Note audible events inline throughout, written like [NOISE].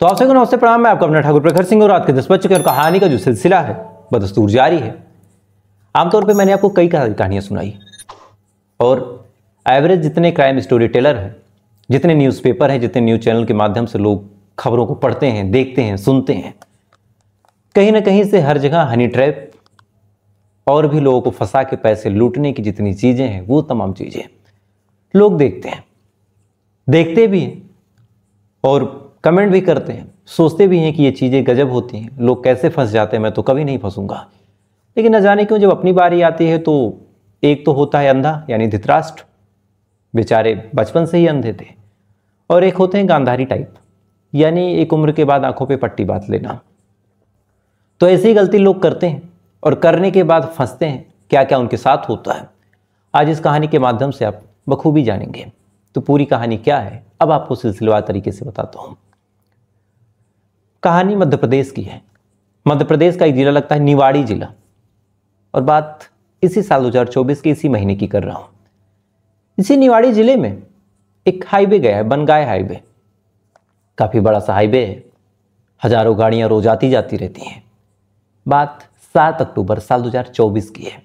तो आप सभी को नमस्ते प्रणाम मैं आपका अपना ठाकुर प्रखर सिंह और रात के दस बज चुके और कहानी का जो सिलसिला है बदस्तूर जारी है आमतौर पर मैंने आपको कई कहानियाँ सुनाई और एवरेज जितने क्राइम स्टोरी टेलर हैं जितने न्यूज़पेपर हैं जितने न्यूज़ चैनल के माध्यम से लोग खबरों को पढ़ते हैं देखते हैं सुनते हैं कहीं ना कहीं से हर जगह हनी ट्रैप और भी लोगों को फंसा के पैसे लूटने की जितनी चीज़ें हैं वो तमाम चीज़ें लोग देखते हैं देखते भी हैं और कमेंट भी करते हैं सोचते भी हैं कि ये चीज़ें गजब होती हैं लोग कैसे फंस जाते हैं मैं तो कभी नहीं फंसूंगा लेकिन न जाने क्यों जब अपनी बारी आती है तो एक तो होता है अंधा यानी धित्राष्ट्र बेचारे बचपन से ही अंधे थे और एक होते हैं गांधारी टाइप यानी एक उम्र के बाद आंखों पे पट्टी बांध लेना तो ऐसी गलती लोग करते हैं और करने के बाद फंसते हैं क्या क्या उनके साथ होता है आज इस कहानी के माध्यम से आप बखूबी जानेंगे तो पूरी कहानी क्या है अब आपको सिलसिलेवार तरीके से बताता हूँ कहानी मध्य प्रदेश की है मध्य प्रदेश का एक जिला लगता है निवाड़ी जिला और बात इसी साल 2024 के इसी महीने की कर रहा हूँ इसी निवाड़ी जिले में एक हाईवे गया है बनगाय हाईवे काफ़ी बड़ा सा हाईवे है हजारों गाड़ियाँ रोज आती जाती रहती हैं बात सात अक्टूबर साल 2024 की है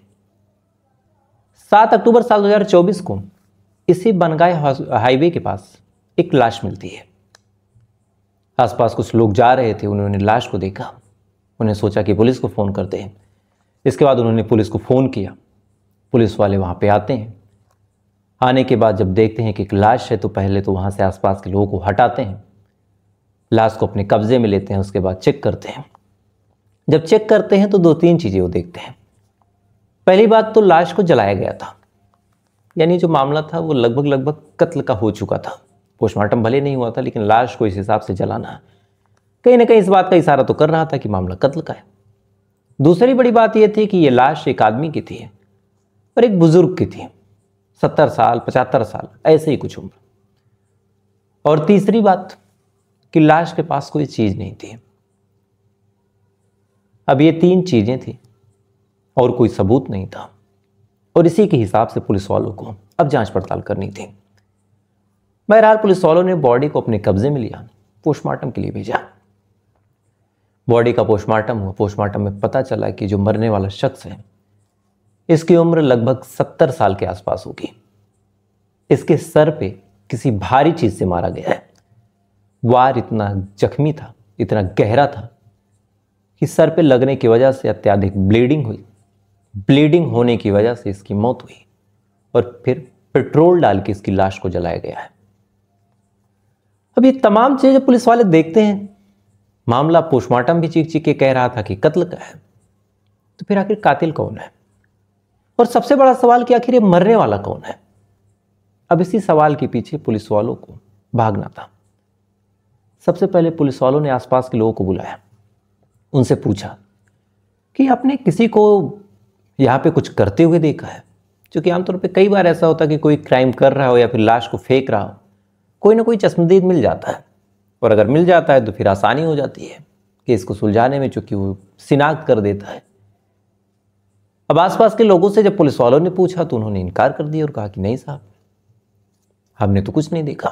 सात अक्टूबर साल 2024 को इसी बनगाय हाईवे के पास एक लाश मिलती है आसपास कुछ लोग जा रहे थे उन्होंने लाश को देखा उन्हें सोचा कि पुलिस को फ़ोन करते हैं इसके बाद उन्होंने पुलिस को फ़ोन किया पुलिस वाले वहाँ पे आते हैं आने के बाद जब देखते हैं कि एक लाश है तो पहले तो वहाँ से आसपास के लोगों को हटाते हैं लाश को अपने कब्ज़े में लेते हैं उसके बाद चेक करते हैं जब चेक करते हैं तो दो तीन चीज़ें वो देखते हैं पहली बात तो लाश को जलाया गया था यानी जो मामला था वो लगभग लगभग कत्ल का हो चुका था पोस्टमार्टम भले नहीं हुआ था लेकिन लाश को इस हिसाब से जलाना कहीं ना कहीं इस बात का इशारा तो कर रहा था कि मामला कत्ल का है दूसरी बड़ी बात यह थी कि यह लाश एक आदमी की थी और एक बुज़ुर्ग की थी सत्तर साल पचहत्तर साल ऐसे ही कुछ उम्र और तीसरी बात कि लाश के पास कोई चीज़ नहीं थी अब ये तीन चीज़ें थी और कोई सबूत नहीं था और इसी के हिसाब से पुलिस वालों को अब जांच पड़ताल करनी थी बहरहाल पुलिस वालों ने बॉडी को अपने कब्जे में लिया पोस्टमार्टम के लिए भेजा बॉडी का पोस्टमार्टम हुआ पोस्टमार्टम में पता चला कि जो मरने वाला शख्स है इसकी उम्र लगभग सत्तर साल के आसपास होगी इसके सर पे किसी भारी चीज से मारा गया है वार इतना जख्मी था इतना गहरा था कि सर पे लगने की वजह से अत्याधिक ब्लीडिंग हुई ब्लीडिंग होने की वजह से इसकी मौत हुई और फिर पेट्रोल डाल के इसकी लाश को जलाया गया है अब ये तमाम चीज़ें पुलिस वाले देखते हैं मामला पोस्टमार्टम भी चीख चीख के कह रहा था कि कत्ल का है तो फिर आखिर कातिल कौन है और सबसे बड़ा सवाल कि आखिर ये मरने वाला कौन है अब इसी सवाल के पीछे पुलिस वालों को भागना था सबसे पहले पुलिस वालों ने आसपास के लोगों को बुलाया उनसे पूछा कि आपने किसी को यहाँ पे कुछ करते हुए देखा है क्योंकि आमतौर पे कई बार ऐसा होता है कि कोई क्राइम कर रहा हो या फिर लाश को फेंक रहा हो कोई ना कोई चश्मदीद मिल जाता है और अगर मिल जाता है तो फिर आसानी हो जाती है कि इसको सुलझाने में चूंकि वो शिनाख्त कर देता है अब आसपास के लोगों से जब पुलिस वालों ने पूछा तो उन्होंने इनकार कर दिया और कहा कि नहीं साहब हमने तो कुछ नहीं देखा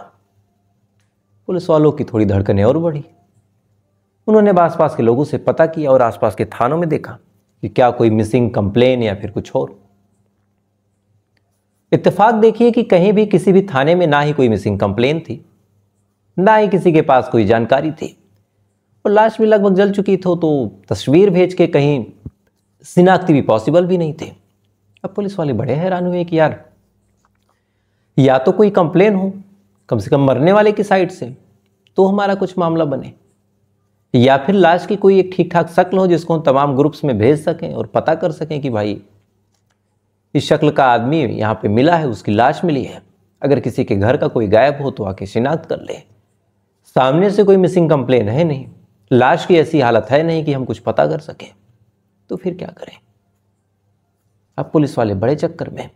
पुलिस वालों की थोड़ी धड़कने और बढ़ी उन्होंने आसपास के लोगों से पता किया और आसपास के थानों में देखा कि क्या कोई मिसिंग कंप्लेन या फिर कुछ और इत्तेफाक देखिए कि कहीं भी किसी भी थाने में ना ही कोई मिसिंग कंप्लेन थी ना ही किसी के पास कोई जानकारी थी और लाश भी लगभग जल चुकी थी तो तस्वीर भेज के कहीं शिनाख्ती भी पॉसिबल भी नहीं थी अब पुलिस वाले बड़े हैरान हुए कि यार या तो कोई कंप्लेन हो कम से कम मरने वाले की साइड से तो हमारा कुछ मामला बने या फिर लाश की कोई एक ठीक ठाक शक्ल हो जिसको हम तमाम ग्रुप्स में भेज सकें और पता कर सकें कि भाई इस शक्ल का आदमी यहाँ पे मिला है उसकी लाश मिली है अगर किसी के घर का कोई गायब हो तो आके शिनाख्त कर ले सामने से कोई मिसिंग कंप्लेन है नहीं लाश की ऐसी हालत है नहीं कि हम कुछ पता कर सकें तो फिर क्या करें अब पुलिस वाले बड़े चक्कर में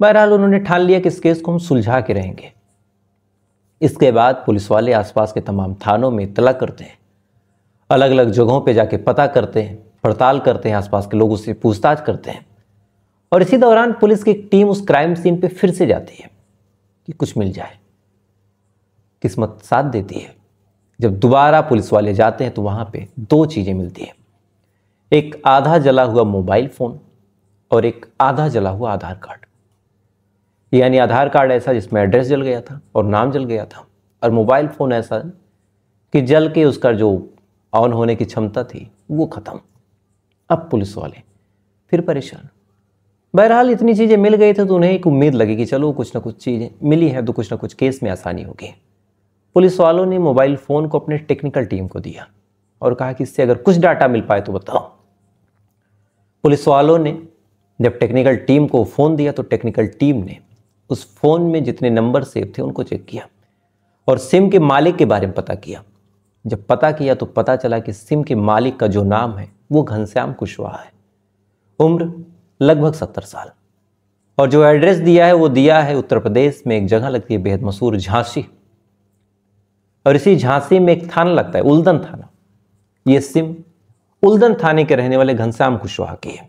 बहरहाल उन्होंने ठान लिया कि इस केस को हम सुलझा के रहेंगे इसके बाद पुलिस वाले आसपास के तमाम थानों में इतला करते हैं अलग अलग जगहों पे जाके पता करते हैं पड़ताल करते हैं आसपास के लोगों से पूछताछ करते हैं और इसी दौरान पुलिस की एक टीम उस क्राइम सीन पे फिर से जाती है कि कुछ मिल जाए किस्मत साथ देती है जब दोबारा पुलिस वाले जाते हैं तो वहाँ पे दो चीज़ें मिलती हैं एक आधा जला हुआ मोबाइल फ़ोन और एक आधा जला हुआ आधार कार्ड यानी आधार कार्ड ऐसा जिसमें एड्रेस जल गया था और नाम जल गया था और मोबाइल फ़ोन ऐसा कि जल के उसका जो ऑन होने की क्षमता थी वो ख़त्म अब पुलिस वाले फिर परेशान बहरहाल इतनी चीज़ें मिल गई थी तो उन्हें एक उम्मीद लगी कि चलो कुछ ना कुछ चीज़ें मिली हैं तो कुछ ना कुछ केस में आसानी होगी पुलिस वालों ने मोबाइल फ़ोन को अपने टेक्निकल टीम को दिया और कहा कि इससे अगर कुछ डाटा मिल पाए तो बताओ पुलिस वालों ने जब टेक्निकल टीम को फ़ोन दिया तो टेक्निकल टीम ने उस फ़ोन में जितने नंबर सेव थे उनको चेक किया और सिम के मालिक के बारे में पता किया जब पता किया तो पता चला कि सिम के मालिक का जो नाम है वो घनश्याम कुशवाहा है उम्र लगभग सत्तर साल और जो एड्रेस दिया है वो दिया है उत्तर प्रदेश में एक जगह लगती है बेहद मशहूर झांसी और इसी झांसी में एक थाना लगता है उल्दन थाना ये सिम उल्दन थाने के रहने वाले घनश्याम कुशवाहा की है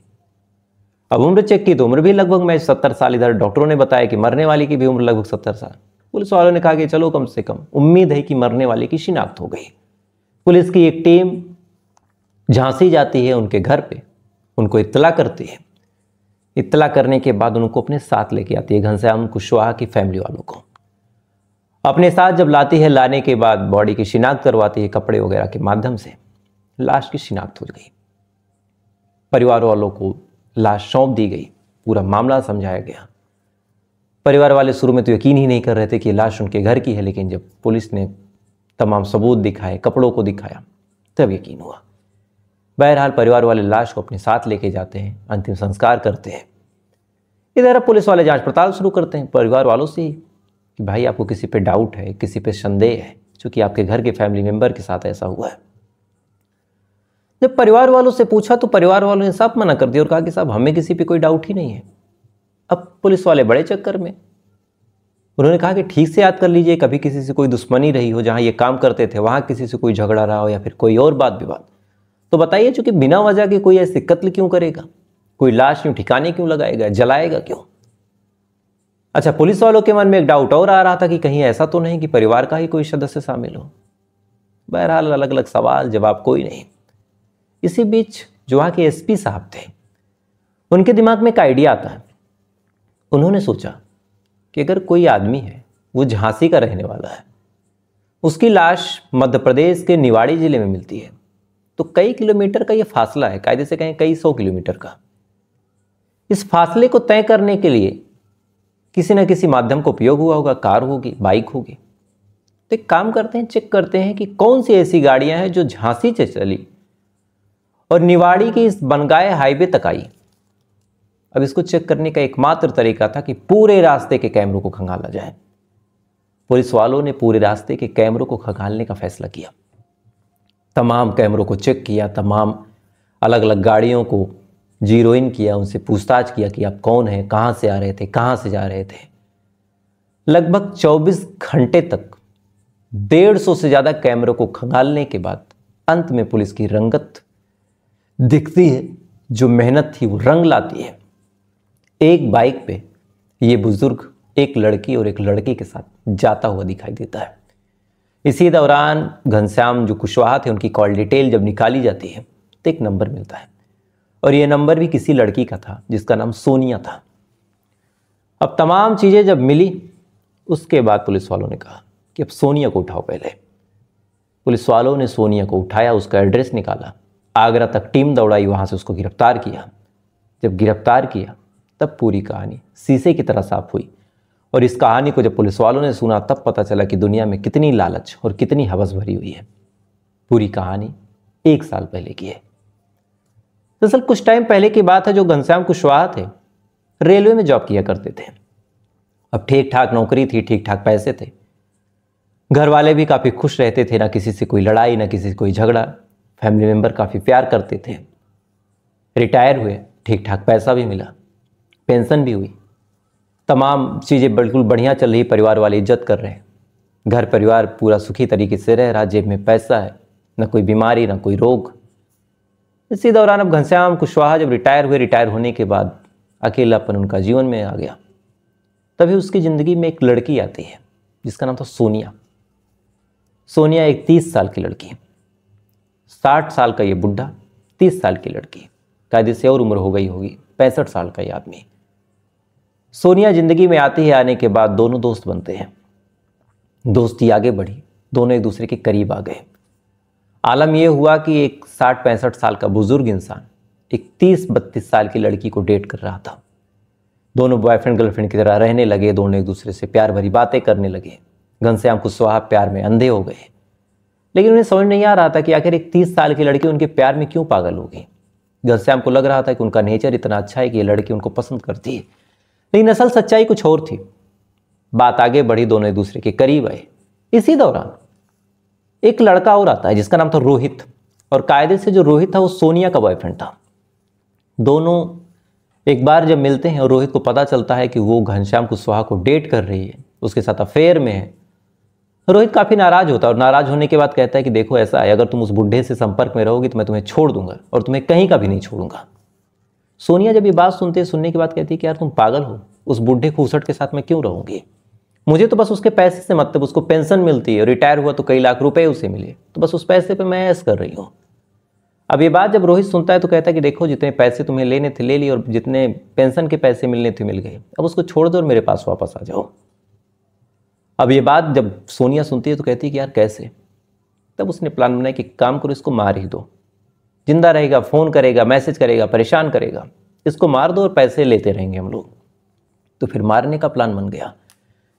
अब उम्र चेक की तो उम्र भी लगभग मैं सत्तर साल इधर डॉक्टरों ने बताया कि मरने वाले की भी उम्र लगभग सत्तर साल पुलिस वालों ने कहा कि चलो कम से कम उम्मीद है कि मरने वाले की शिनाख्त हो गई पुलिस की एक टीम झांसी जाती है उनके घर पे उनको इतला करती है इतला करने के बाद उनको अपने साथ लेके आती है घनश्याम कुशवाहा की फैमिली वालों को अपने साथ जब लाती है लाने के बाद बॉडी की शिनाख्त करवाती है कपड़े वगैरह के माध्यम से लाश की शिनाख्त हो गई परिवार वालों को लाश सौंप दी गई पूरा मामला समझाया गया परिवार वाले शुरू में तो यकीन ही नहीं कर रहे थे कि लाश उनके घर की है लेकिन जब पुलिस ने तमाम सबूत दिखाए कपड़ों को दिखाया तब यकीन हुआ बहरहाल परिवार वाले लाश को अपने साथ लेके जाते हैं अंतिम संस्कार करते हैं इधर पुलिस वाले जांच पड़ताल शुरू करते हैं परिवार वालों से कि भाई आपको किसी पे डाउट है किसी पे संदेह है चूँकि आपके घर के फैमिली मेम्बर के साथ ऐसा हुआ है जब परिवार वालों से पूछा तो परिवार वालों ने सब मना कर दिया और कहा कि साहब हमें किसी पे कोई डाउट ही नहीं है अब पुलिस वाले बड़े चक्कर में उन्होंने कहा कि ठीक से याद कर लीजिए कभी किसी से कोई दुश्मनी रही हो जहाँ ये काम करते थे वहाँ किसी से कोई झगड़ा रहा हो या फिर कोई और बात विवाद तो बताइए चूंकि बिना वजह के कोई ऐसे कत्ल क्यों करेगा कोई लाश क्यों ठिकाने क्यों लगाएगा जलाएगा क्यों अच्छा पुलिस वालों के मन में एक डाउट और आ रहा था कि कहीं ऐसा तो नहीं कि परिवार का ही कोई सदस्य शामिल हो बहरहाल अलग अलग सवाल जवाब कोई नहीं इसी बीच जो वहां के एसपी साहब थे उनके दिमाग में एक आइडिया आता है उन्होंने सोचा कि अगर कोई आदमी है वो झांसी का रहने वाला है उसकी लाश मध्य प्रदेश के निवाड़ी जिले में मिलती है तो कई किलोमीटर का ये फासला है कायदे से कहें कई सौ किलोमीटर का इस फासले को तय करने के लिए किसी न किसी माध्यम का उपयोग हुआ होगा कार होगी बाइक होगी तो एक काम करते हैं चेक करते हैं कि कौन सी ऐसी गाड़ियां हैं जो झांसी से चली और निवाड़ी की इस बनगाए हाईवे तक आई अब इसको चेक करने का एकमात्र तरीका था कि पूरे रास्ते के कैमरों को खंगाला जाए पुलिस वालों ने पूरे रास्ते के कैमरों को खंगालने का फैसला किया तमाम कैमरों को चेक किया तमाम अलग अलग गाड़ियों को जीरो इन किया उनसे पूछताछ किया कि आप कौन हैं कहाँ से आ रहे थे कहाँ से जा रहे थे लगभग 24 घंटे तक 150 से ज़्यादा कैमरों को खंगालने के बाद अंत में पुलिस की रंगत दिखती है जो मेहनत थी वो रंग लाती है एक बाइक पे ये बुज़ुर्ग एक लड़की और एक लड़के के साथ जाता हुआ दिखाई देता है इसी दौरान घनश्याम जो कुशवाहा थे उनकी कॉल डिटेल जब निकाली जाती है तो एक नंबर मिलता है और ये नंबर भी किसी लड़की का था जिसका नाम सोनिया था अब तमाम चीज़ें जब मिली उसके बाद पुलिस वालों ने कहा कि अब सोनिया को उठाओ पहले पुलिस वालों ने सोनिया को उठाया उसका एड्रेस निकाला आगरा तक टीम दौड़ाई वहाँ से उसको गिरफ्तार किया जब गिरफ्तार किया तब पूरी कहानी शीशे की तरह साफ हुई और इस कहानी को जब पुलिस वालों ने सुना तब पता चला कि दुनिया में कितनी लालच और कितनी हवस भरी हुई है पूरी कहानी एक साल पहले की है दरअसल कुछ टाइम पहले की बात है जो घनश्याम कुशवाहा थे रेलवे में जॉब किया करते थे अब ठीक ठाक नौकरी थी ठीक ठाक पैसे थे घर वाले भी काफ़ी खुश रहते थे ना किसी से कोई लड़ाई ना किसी से कोई झगड़ा फैमिली मेम्बर काफ़ी प्यार करते थे रिटायर हुए ठीक ठाक पैसा भी मिला पेंशन भी हुई तमाम चीज़ें बिल्कुल बढ़िया चल रही परिवार वाले इज्जत कर रहे हैं घर परिवार पूरा सुखी तरीके से रह रहा जेब में पैसा है ना कोई बीमारी ना कोई रोग इसी दौरान अब घनश्याम कुशवाहा जब रिटायर हुए रिटायर होने के बाद अकेलापन उनका जीवन में आ गया तभी उसकी ज़िंदगी में एक लड़की आती है जिसका नाम था सोनिया सोनिया एक तीस साल की लड़की है साठ साल का ये बुढ़ा तीस साल की लड़की कायदे से और उम्र हो गई होगी पैंसठ साल का ये आदमी सोनिया ज़िंदगी में आते ही आने के बाद दोनों दोस्त बनते हैं दोस्ती आगे बढ़ी दोनों एक दूसरे के करीब आ गए आलम यह हुआ कि एक साठ पैंसठ साल का बुज़ुर्ग इंसान एक तीस बत्तीस साल की लड़की को डेट कर रहा था दोनों बॉयफ्रेंड गर्लफ्रेंड की तरह रहने लगे दोनों एक दूसरे से प्यार भरी बातें करने लगे घनश्याम कुशवाहा प्यार में अंधे हो गए लेकिन उन्हें समझ नहीं आ रहा था कि आखिर एक तीस साल की लड़की उनके प्यार में क्यों पागल हो गई घनश्याम को लग रहा था कि उनका नेचर इतना अच्छा है कि ये लड़की उनको पसंद करती है लेकिन असल सच्चाई कुछ और थी बात आगे बढ़ी दोनों एक दूसरे के करीब आए इसी दौरान एक लड़का और आता है जिसका नाम था रोहित और कायदे से जो रोहित था वो सोनिया का बॉयफ्रेंड था दोनों एक बार जब मिलते हैं और रोहित को पता चलता है कि वो घनश्याम कुशवाहा को डेट कर रही है उसके साथ अफेयर में है रोहित काफ़ी नाराज़ होता है और नाराज़ होने के बाद कहता है कि देखो ऐसा है अगर तुम उस बुढ़े से संपर्क में रहोगी तो मैं तुम्हें छोड़ दूंगा और तुम्हें कहीं का भी नहीं छोड़ूंगा सोनिया जब ये बात सुनते सुनने के बाद कहती है कि यार तुम पागल हो उस बुढ़े खूसट के साथ मैं क्यों रहूँगी मुझे तो बस उसके पैसे से मतलब उसको पेंशन मिलती है रिटायर हुआ तो कई लाख रुपए उसे मिले तो बस उस पैसे पे मैं ऐस कर रही हूँ अब ये बात जब रोहित सुनता है तो कहता है कि देखो जितने पैसे तुम्हें लेने थे ले लिए और जितने पेंशन के पैसे मिलने थे मिल गए अब उसको छोड़ दो और मेरे पास वापस आ जाओ अब ये बात जब सोनिया सुनती है तो कहती है कि यार कैसे तब उसने प्लान बनाया कि काम करो इसको मार ही दो जिंदा रहेगा फ़ोन करेगा मैसेज करेगा परेशान करेगा इसको मार दो और पैसे लेते रहेंगे हम लोग तो फिर मारने का प्लान बन गया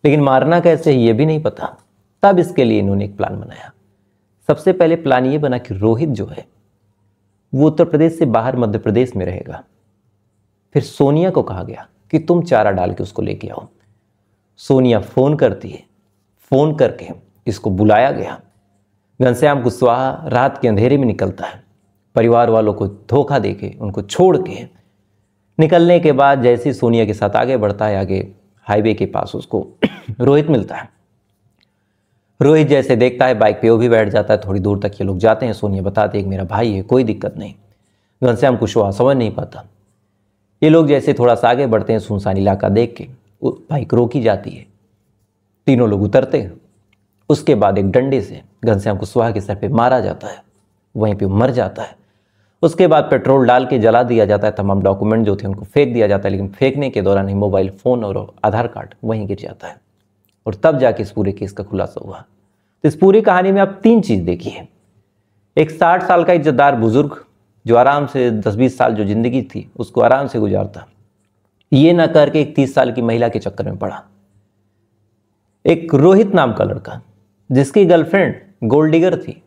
लेकिन मारना कैसे है ये भी नहीं पता तब इसके लिए इन्होंने एक प्लान बनाया सबसे पहले प्लान ये बना कि रोहित जो है वो उत्तर प्रदेश से बाहर मध्य प्रदेश में रहेगा फिर सोनिया को कहा गया कि तुम चारा डाल के उसको लेके आओ सोनिया फ़ोन करती है फ़ोन करके इसको बुलाया गया घनश्याम कुशवाहा रात के अंधेरे में निकलता है परिवार वालों को धोखा दे के उनको छोड़ के निकलने के बाद जैसे सोनिया के साथ आगे बढ़ता है आगे हाईवे के पास उसको [CLEARS THROAT] रोहित मिलता है रोहित जैसे देखता है बाइक पे वो भी बैठ जाता है थोड़ी दूर तक ये लोग जाते हैं सोनिया बताते हैं मेरा भाई है कोई दिक्कत नहीं घनश्याम कुशवाहा समझ नहीं पाता ये लोग जैसे थोड़ा सा आगे बढ़ते हैं सुनसान इलाका देख के बाइक रोकी जाती है तीनों लोग उतरते हैं उसके बाद एक डंडे से घनश्याम कुशवाहा के सर पे मारा जाता है वहीं पे मर जाता है उसके बाद पेट्रोल डाल के जला दिया जाता है तमाम डॉक्यूमेंट जो थे उनको फेंक दिया जाता है लेकिन फेंकने के दौरान ही मोबाइल फ़ोन और आधार कार्ड वहीं गिर जाता है और तब जाके इस पूरे केस का खुलासा हुआ तो इस पूरी कहानी में आप तीन चीज़ देखिए एक साठ साल का इज्जतदार बुजुर्ग जो आराम से दस बीस साल जो ज़िंदगी थी उसको आराम से गुजारता ये ना करके एक तीस साल की महिला के चक्कर में पड़ा एक रोहित नाम का लड़का जिसकी गर्लफ्रेंड गोल्ड डिगर थी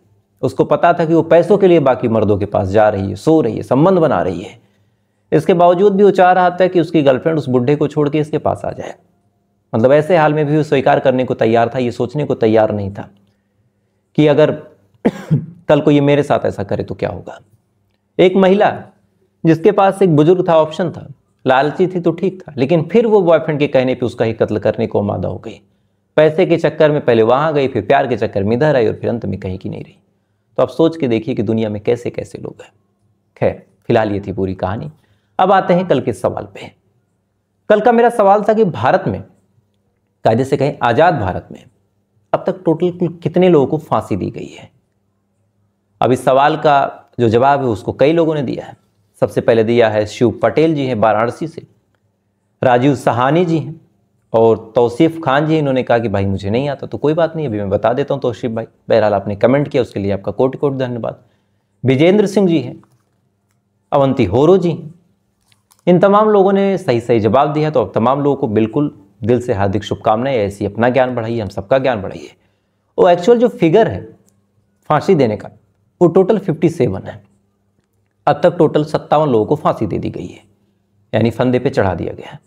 उसको पता था कि वो पैसों के लिए बाकी मर्दों के पास जा रही है सो रही है संबंध बना रही है इसके बावजूद भी वो चाह रहा था कि उसकी गर्लफ्रेंड उस बुढ़े को छोड़ के इसके पास आ जाए मतलब ऐसे हाल में भी वो स्वीकार करने को तैयार था ये सोचने को तैयार नहीं था कि अगर [COUGHS] कल को ये मेरे साथ ऐसा करे तो क्या होगा एक महिला जिसके पास एक बुजुर्ग था ऑप्शन था लालची थी तो ठीक था लेकिन फिर वो बॉयफ्रेंड के कहने पे उसका ही कत्ल करने को मादा हो गई पैसे के चक्कर में पहले वहां गई फिर प्यार के चक्कर में इधर आई और फिर अंत में कहीं की नहीं रही तो आप सोच के देखिए कि दुनिया में कैसे कैसे लोग हैं खैर फिलहाल ये थी पूरी कहानी अब आते हैं कल के सवाल पे कल का मेरा सवाल था कि भारत में कायदे से कहें आज़ाद भारत में अब तक टोटल कितने लोगों को फांसी दी गई है अब इस सवाल का जो जवाब है उसको कई लोगों ने दिया है सबसे पहले दिया है शिव पटेल जी हैं वाराणसी से राजीव सहानी जी हैं और तौसीफ़ खान जी इन्होंने कहा कि भाई मुझे नहीं आता तो कोई बात नहीं अभी मैं बता देता हूँ तोशीफ भाई बहरहाल आपने कमेंट किया उसके लिए आपका कोट कोट धन्यवाद विजेंद्र सिंह जी हैं अवंती होरो जी हैं इन तमाम लोगों ने सही सही जवाब दिया तो अब तमाम लोगों को बिल्कुल दिल से हार्दिक शुभकामनाएं ऐसी अपना ज्ञान बढ़ाइए हम सबका ज्ञान बढ़ाइए वो एक्चुअल जो फिगर है फांसी देने का वो टोटल 57 है अब तक टोटल सत्तावन लोगों को फांसी दे दी गई है यानी फंदे पे चढ़ा दिया गया है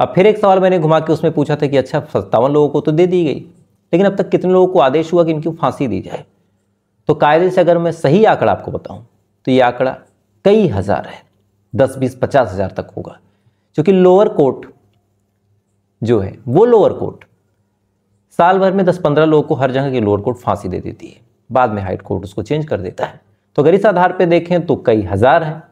अब फिर एक सवाल मैंने घुमा के उसमें पूछा था कि अच्छा सत्तावन लोगों को तो दे दी गई लेकिन अब तक कितने लोगों को आदेश हुआ कि इनकी फांसी दी जाए तो कायदे से अगर मैं सही आंकड़ा आपको बताऊं तो ये आंकड़ा कई हज़ार है दस बीस पचास हज़ार तक होगा क्योंकि लोअर कोर्ट जो है वो लोअर कोर्ट साल भर में दस पंद्रह लोगों को हर जगह की लोअर कोर्ट फांसी दे देती है बाद में हाइट कोर्ट उसको चेंज कर देता है तो अगर इस आधार पर देखें तो कई हज़ार हैं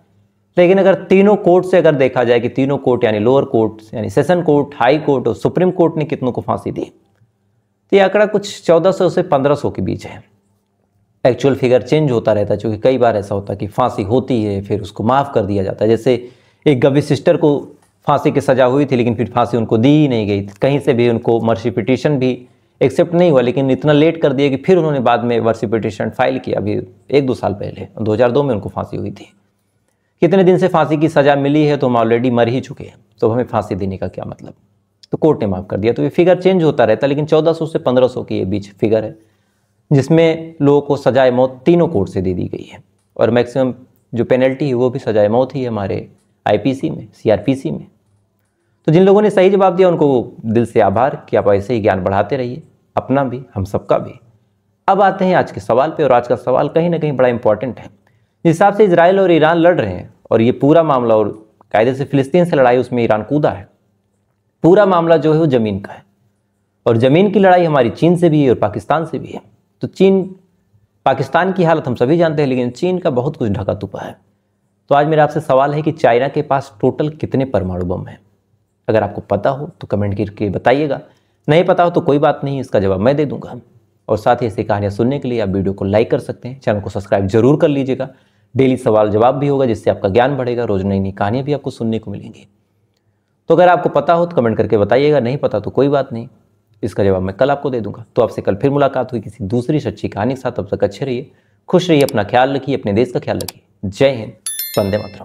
लेकिन अगर तीनों कोर्ट से अगर देखा जाए कि तीनों कोर्ट यानी लोअर कोर्ट यानी सेशन कोर्ट हाई कोर्ट और सुप्रीम कोर्ट ने कितनों को फांसी दी तो ये आंकड़ा कुछ 1400 से 1500 के बीच है एक्चुअल फिगर चेंज होता रहता है क्योंकि कई बार ऐसा होता है कि फांसी होती है फिर उसको माफ़ कर दिया जाता है जैसे एक गवी सिस्टर को फांसी की सज़ा हुई थी लेकिन फिर फांसी उनको दी ही नहीं गई कहीं से भी उनको मर्सी पिटिशन भी एक्सेप्ट नहीं हुआ लेकिन इतना लेट कर दिया कि फिर उन्होंने बाद में वर्सी पिटिशन फाइल किया अभी एक दो साल पहले 2002 में उनको फांसी हुई थी कितने दिन से फांसी की सज़ा मिली है तो हम ऑलरेडी मर ही चुके हैं तो हमें फांसी देने का क्या मतलब तो कोर्ट ने माफ़ कर दिया तो ये फिगर चेंज होता रहता है लेकिन 1400 से 1500 के ये बीच फिगर है जिसमें लोगों को सजाए मौत तीनों कोर्ट से दे दी गई है और मैक्सिमम जो पेनल्टी है वो भी सजाए मौत ही है हमारे आईपीसी में सीआरपीसी में तो जिन लोगों ने सही जवाब दिया उनको दिल से आभार कि आप ऐसे ही ज्ञान बढ़ाते रहिए अपना भी हम सबका भी अब आते हैं आज के सवाल पर और आज का सवाल कहीं ना कहीं बड़ा इंपॉर्टेंट है हिसाब से इसराइल और ईरान लड़ रहे हैं और ये पूरा मामला और कायदे से फिलिस्तीन से लड़ाई उसमें ईरान कूदा है पूरा मामला जो है वो ज़मीन का है और ज़मीन की लड़ाई हमारी चीन से भी है और पाकिस्तान से भी है तो चीन पाकिस्तान की हालत हम सभी जानते हैं लेकिन चीन का बहुत कुछ ढका तुपा है तो आज मेरा आपसे सवाल है कि चाइना के पास टोटल कितने परमाणु बम हैं अगर आपको पता हो तो कमेंट करके बताइएगा नहीं पता हो तो कोई बात नहीं इसका जवाब मैं दे दूंगा और साथ ही ऐसी कहानियाँ सुनने के लिए आप वीडियो को लाइक कर सकते हैं चैनल को सब्सक्राइब जरूर कर लीजिएगा डेली सवाल जवाब भी होगा जिससे आपका ज्ञान बढ़ेगा रोज नई नई कहानियाँ भी आपको सुनने को मिलेंगी तो अगर आपको पता हो तो कमेंट करके बताइएगा नहीं पता तो कोई बात नहीं इसका जवाब मैं कल आपको दे दूंगा तो आपसे कल फिर मुलाकात हुई किसी दूसरी सच्ची कहानी के साथ अब तक अच्छे रहिए खुश रहिए अपना ख्याल रखिए अपने देश का ख्याल रखिए जय हिंद वंदे मातरम